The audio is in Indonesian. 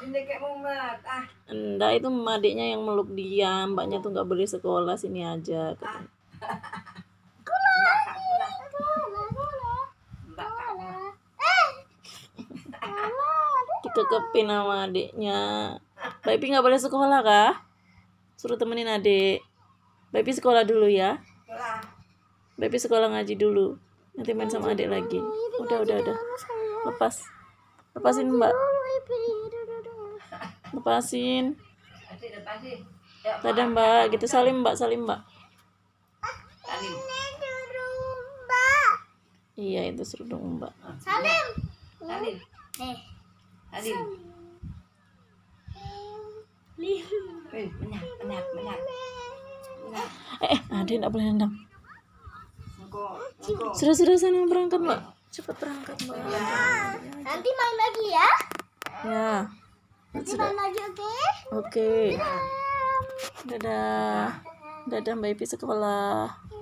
ah. enggak itu adiknya yang meluk dia mbaknya tuh nggak boleh sekolah sini aja kata. Ah. kepin sama adiknya Baby nggak boleh sekolah kah? Suruh temenin adik Baby sekolah dulu ya Baby sekolah ngaji dulu Nanti main sama adik lagi Udah udah udah Lepas Lepasin mbak lepasin ada mbak gitu. gitu salim mbak salim mbak iya itu serudung mbak salim salim eh salim Eh, eh Ade tidak boleh nendang. Sudah-sudah, yang berangkat, Mbak. Cepat berangkat, Mbak. Iya. Nanti main lagi ya. Ya. Sudah. lagi ya. oke? Okay? Oke. Okay. Dadah. Dadah Mbak Ipi sekolah.